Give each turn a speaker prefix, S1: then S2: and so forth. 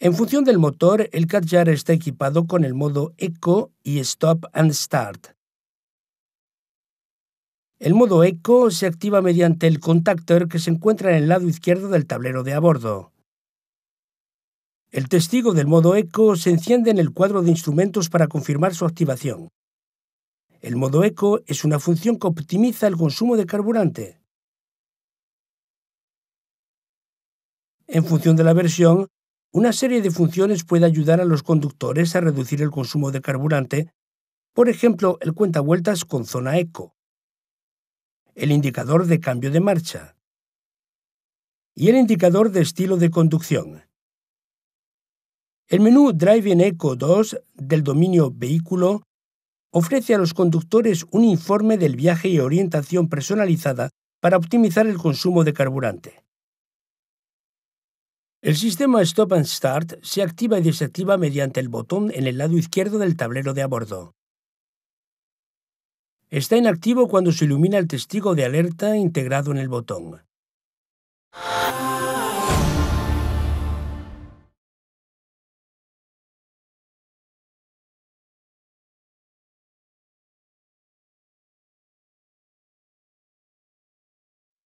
S1: En función del motor, el JAR está equipado con el modo Eco y Stop and Start. El modo Eco se activa mediante el contactor que se encuentra en el lado izquierdo del tablero de a bordo. El testigo del modo Eco se enciende en el cuadro de instrumentos para confirmar su activación. El modo Eco es una función que optimiza el consumo de carburante. En función de la versión, una serie de funciones puede ayudar a los conductores a reducir el consumo de carburante, por ejemplo, el vueltas con zona eco, el indicador de cambio de marcha y el indicador de estilo de conducción. El menú Driving Eco 2 del dominio Vehículo ofrece a los conductores un informe del viaje y orientación personalizada para optimizar el consumo de carburante. El sistema Stop and Start se activa y desactiva mediante el botón en el lado izquierdo del tablero de a bordo. Está inactivo cuando se ilumina el testigo de alerta integrado en el botón.